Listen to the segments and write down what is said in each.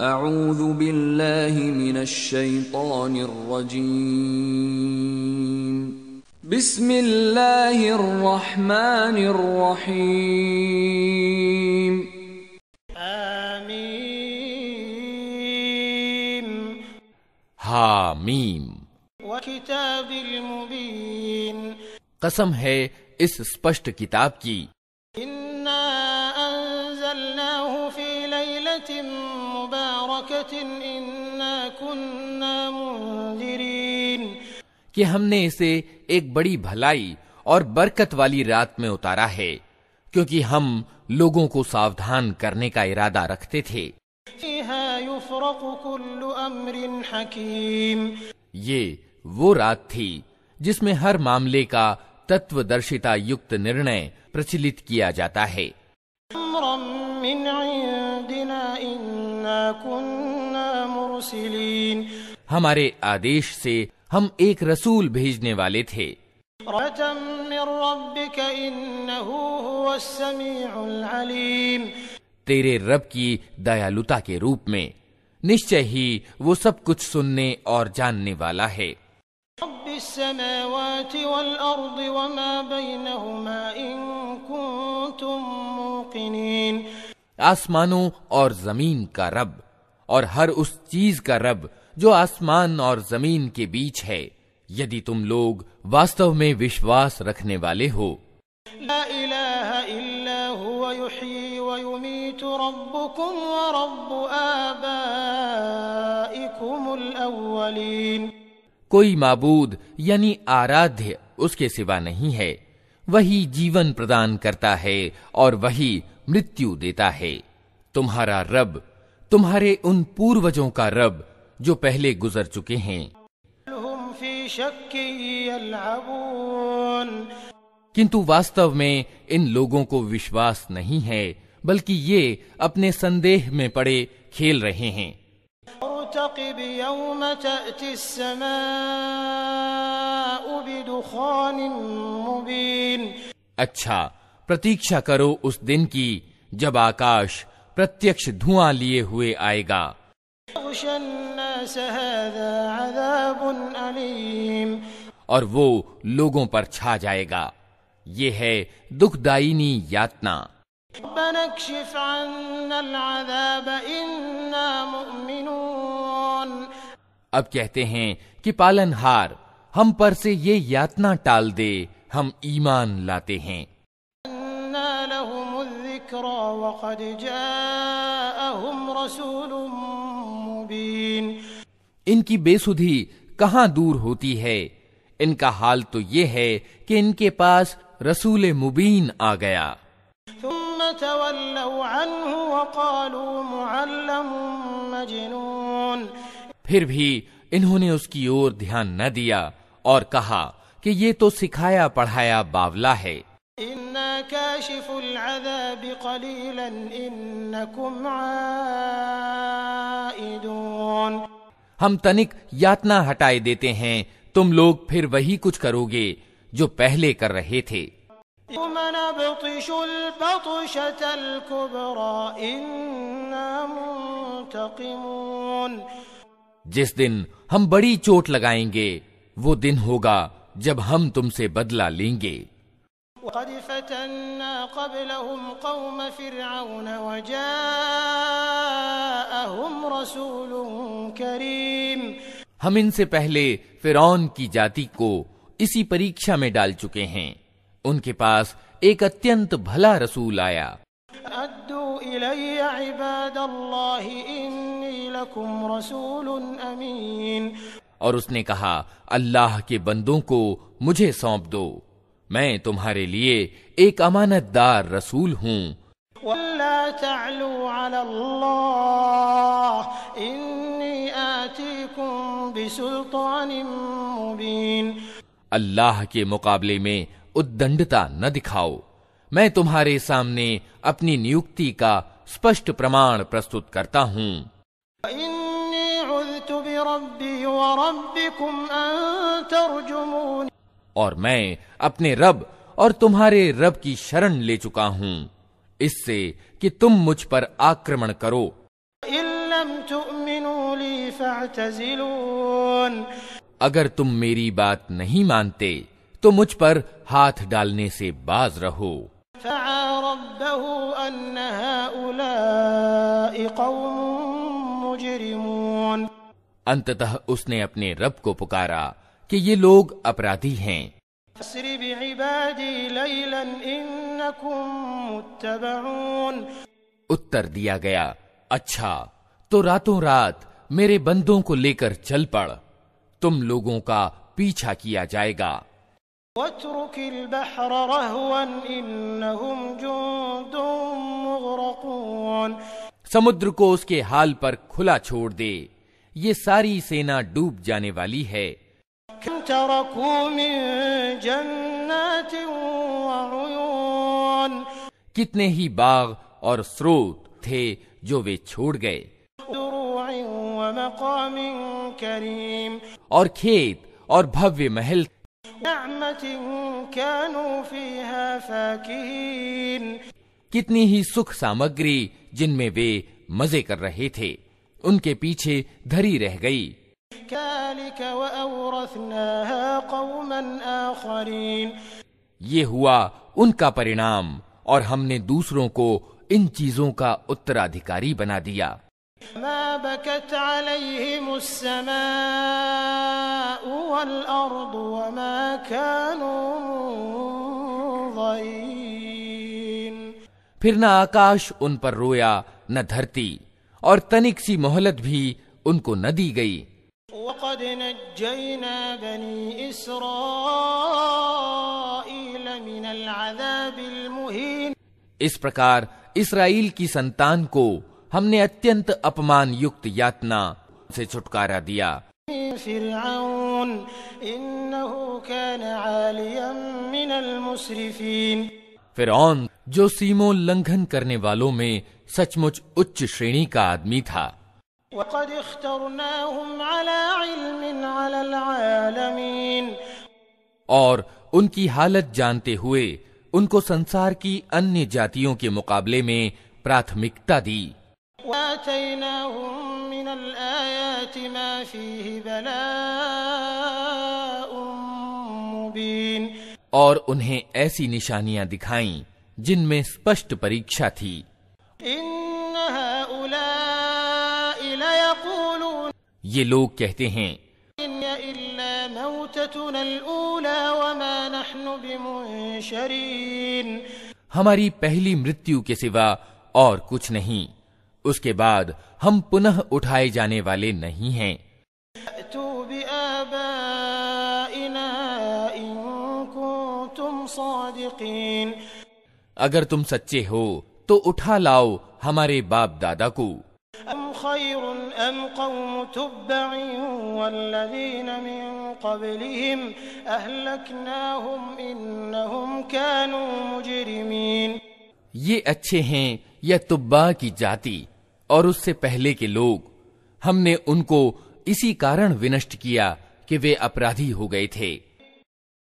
أعوذ بالله من الشيطان الرجيم بسم الله الرحمن الرحيم آمين ها وكتاب المبين قسم ہے اس سپشت کتاب کی إن कि हमने इसे एक बड़ी भलाई और बरकत वाली रात में उतारा है क्योंकि हम लोगों को सावधान करने का इरादा रखते थे ये वो रात थी जिसमें हर मामले का तत्वदर्शिता युक्त निर्णय प्रचलित किया जाता है हमारे आदेश से हम एक रसूल भेजने वाले थे तेरे रब की दयालुता के रूप में निश्चय ही वो सब कुछ सुनने और जानने वाला है आसमानों और जमीन का रब और हर उस चीज का रब जो आसमान और जमीन के बीच है यदि तुम लोग वास्तव में विश्वास रखने वाले हो कोई माबूद यानी आराध्य उसके सिवा नहीं है वही जीवन प्रदान करता है और वही मृत्यु देता है तुम्हारा रब तुम्हारे उन पूर्वजों का रब जो पहले गुजर चुके हैं किंतु वास्तव में इन लोगों को विश्वास नहीं है बल्कि ये अपने संदेह में पड़े खेल रहे हैं अच्छा प्रतीक्षा करो उस दिन की जब आकाश प्रत्यक्ष धुआं लिए हुए आएगा और वो लोगों पर छा जाएगा ये है दुखदायिनी यातना अब कहते हैं कि पालनहार हम पर से ये यातना टाल दे हम ईमान लाते हैं ذكرى وقد جاءهم رسول مبين इनकी बेसुधी कहाँ दूर होती है इनका हाल तो ये है कि इनके पास रसूल मुबीन आ गया फिर भी इन्होंने उसकी ओर ध्यान न दिया और कहा कि ये तो सिखाया पढ़ाया बावला है كاشف العذاب قليلا إنكم عائدون हम तनिक यातना हटाए देते हैं तुम लोग फिर वही कुछ करोगे जो पहले कर रहे थे जिस दिन हम बड़ी चोट लगाएंगे वो दिन होगा जब हम तुमसे बदला लेंगे وقد فتنا قبلهم قوم فرعون وجاءهم رسول كريم हम इनसे पहले फिरौन की जाति को इसी परीक्षा में डाल चुके हैं उनके पास एक अत्यंत भला रसूल आया और उसने कहा अल्लाह के बंदों को मुझे सौंप दो मैं तुम्हारे लिए एक अमानतदार रसूल हूँ अल्लाह के मुकाबले में उद्दंडता न दिखाओ मैं तुम्हारे सामने अपनी नियुक्ति का स्पष्ट प्रमाण प्रस्तुत करता हूँ और मैं अपने रब और तुम्हारे रब की शरण ले चुका हूं इससे कि तुम मुझ पर आक्रमण करो अगर तुम मेरी बात नहीं मानते तो मुझ पर हाथ डालने से बाज रहो अंततः उसने अपने रब को पुकारा कि ये लोग अपराधी हैं उत्तर दिया गया अच्छा तो रातों रात मेरे बंदों को लेकर चल पड़ तुम लोगों का पीछा किया जाएगा समुद्र को उसके हाल पर खुला छोड़ दे ये सारी सेना डूब जाने वाली है कितने ही बाग और स्रोत थे जो वे छोड़ गए और खेत और भव्य महल कितनी ही सुख सामग्री जिनमें वे मजे कर रहे थे उनके पीछे धरी रह गई وأورثناها قوما آخرين ये हुआ उनका परिणाम और हमने दूसरों को इन चीजों का उत्तराधिकारी बना दिया ما بكت عليهم السماء والأرض وما كانوا منظرين फिर न आकाश उन पर रोया न धरती और तनिक सी मोहलत भी उनको न दी गई وقد نجينا بني إسرائيل من العذاب المهين इस प्रकार इसराइल की संतान को हमने अत्यंत अपमान युक्त यातना से छुटकारा दिया फिर ऑन जो सीमो लंघन करने वालों में सचमुच उच्च श्रेणी का आदमी था और उनकी हालत जानते हुए उनको संसार की अन्य जातियों के मुकाबले में प्राथमिकता दी और उन्हें ऐसी निशानियां दिखाई जिनमें स्पष्ट परीक्षा थी ये लोग कहते हैं हमारी पहली मृत्यु के सिवा और कुछ नहीं उसके बाद हम पुनः उठाए जाने वाले नहीं हैं अगर तुम सच्चे हो तो उठा लाओ हमारे बाप दादा को خير أم قوم تبع والذين من قبلهم أهلكناهم إنهم كانوا مجرمين یا अच्छे کی جاتی اور اس سے پہلے کے لوگ ہم نے ان کو اسی کارن ونشت کیا کہ وہ अपराधी ہو گئے تھے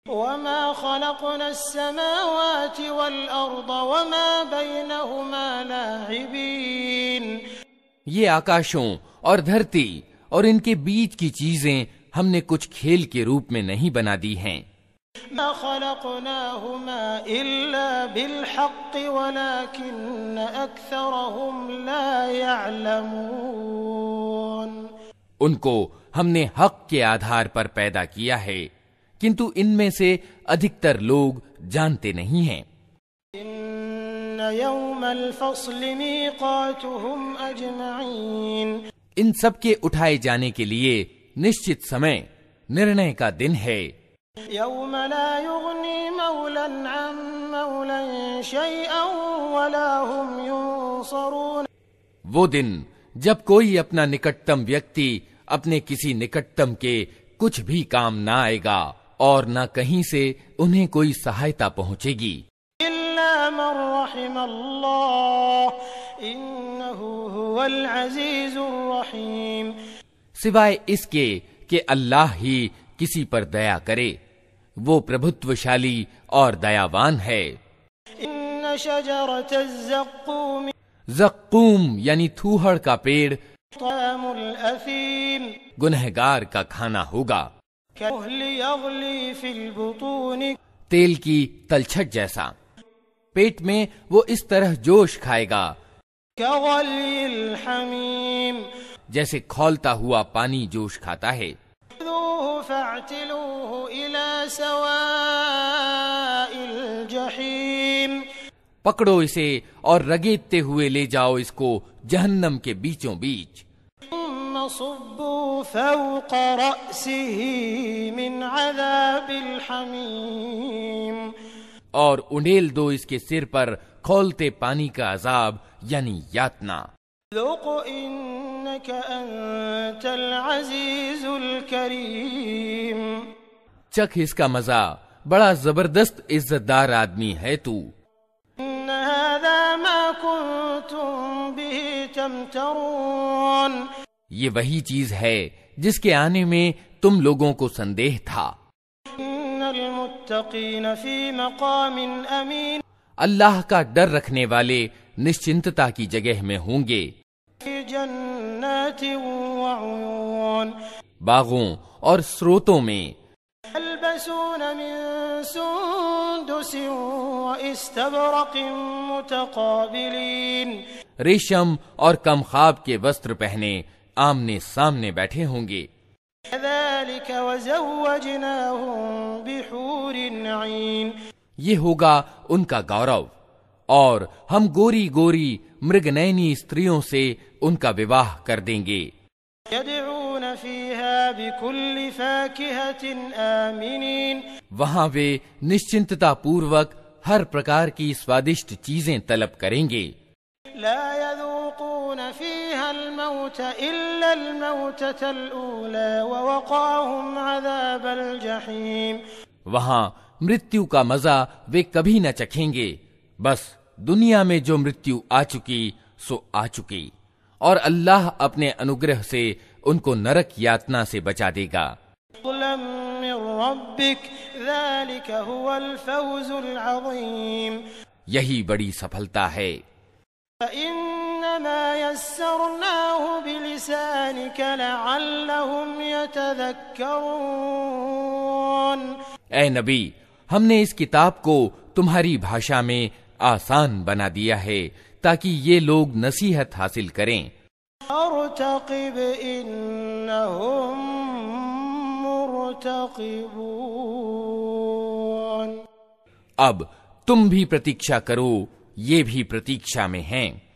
وما خلقنا السماوات والأرض وما بينهما لاعبين ये आकाशों और धरती और इनके बीच की चीजें हमने कुछ खेल के रूप में नहीं बना दी हैं उनको हमने हक के आधार पर पैदा किया है किंतु इनमें से अधिकतर लोग जानते नहीं हैं इन सब के उठाए जाने के लिए निश्चित समय निर्णय का दिन है वो दिन जब कोई अपना निकटतम व्यक्ति अपने किसी निकटतम के कुछ भी काम ना आएगा और न कहीं से उन्हें कोई सहायता पहुंचेगी من رحم الله إنه هو العزيز الرحيم सिवाय इसके कि अल्लाह ही किसी पर दया करे वो प्रभुत्वशाली और दयावान है जक्कूम यानी थूहड़ का पेड़ गुनहगार का खाना होगा तेल की तलछट जैसा पेट में वो इस तरह जोश खाएगा जैसे खोलता हुआ पानी जोश खाता है पकड़ो इसे और रगेते हुए ले जाओ इसको जहन्नम के बीचों बीच और उंडेल दो इसके सिर पर खोलते पानी का अजाब यानी यातना चख इसका मजा बड़ा जबरदस्त इज्जतदार आदमी है तू ये वही चीज है जिसके आने में तुम लोगों को संदेह था अल्लाह का डर रखने वाले निश्चिंतता की जगह में होंगे बागों और स्रोतों में रेशम और कमखाब के वस्त्र पहने आमने सामने बैठे होंगे ये होगा उनका गौरव और हम गोरी गोरी मृगनैनी स्त्रियों से उनका विवाह कर देंगे वहाँ वे निश्चिंतता पूर्वक हर प्रकार की स्वादिष्ट चीजें तलब करेंगे لا يذوقون فيها الموت إلا الموتة الأولى ووقاهم عذاب الجحيم वहां मृत्यु का मजा वे कभी न चखेंगे बस दुनिया में जो मृत्यु आ चुकी सो आ चुकी और अल्लाह अपने अनुग्रह से उनको नरक यातना से बचा देगा यही बड़ी सफलता है ए नबी हमने इस किताब को तुम्हारी भाषा में आसान बना दिया है ताकि ये लोग नसीहत हासिल करें अरतकिब अब तुम भी प्रतीक्षा करो ये भी प्रतीक्षा में हैं